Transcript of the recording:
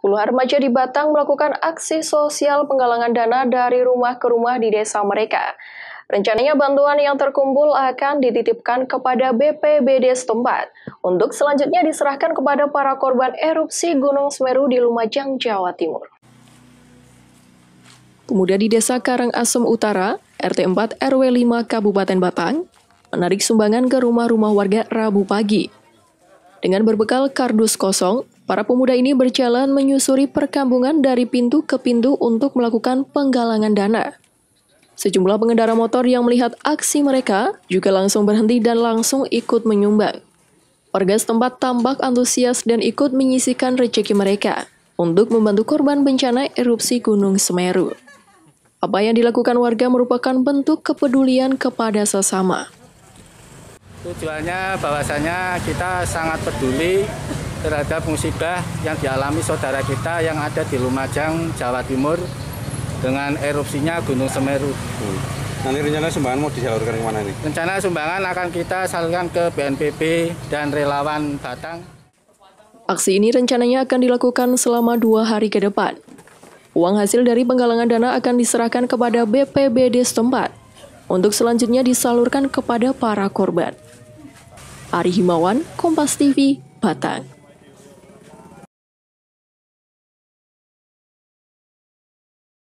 Puluhan remaja di Batang melakukan aksi sosial penggalangan dana dari rumah ke rumah di desa mereka. Rencananya bantuan yang terkumpul akan dititipkan kepada BPBD setempat untuk selanjutnya diserahkan kepada para korban erupsi Gunung Semeru di Lumajang, Jawa Timur. Pemuda di Desa Karangasem Utara, RT 4 RW 5 Kabupaten Batang, menarik sumbangan ke rumah-rumah warga Rabu pagi. Dengan berbekal kardus kosong, Para pemuda ini berjalan menyusuri perkampungan dari pintu ke pintu untuk melakukan penggalangan dana. Sejumlah pengendara motor yang melihat aksi mereka juga langsung berhenti dan langsung ikut menyumbang. Warga setempat tampak antusias dan ikut menyisikan rezeki mereka untuk membantu korban bencana erupsi Gunung Semeru. Apa yang dilakukan warga merupakan bentuk kepedulian kepada sesama. Tujuannya bahwasanya kita sangat peduli terhadap musibah yang dialami saudara kita yang ada di Lumajang, Jawa Timur dengan erupsinya Gunung Semeru. Hmm. Nanti rencana sumbangan mau disalurkan ke mana nih? Rencana sumbangan akan kita salurkan ke BNPB dan relawan Batang. Aksi ini rencananya akan dilakukan selama dua hari ke depan. Uang hasil dari penggalangan dana akan diserahkan kepada BPBD setempat untuk selanjutnya disalurkan kepada para korban. Ari Himawan, Kompas TV, Batang.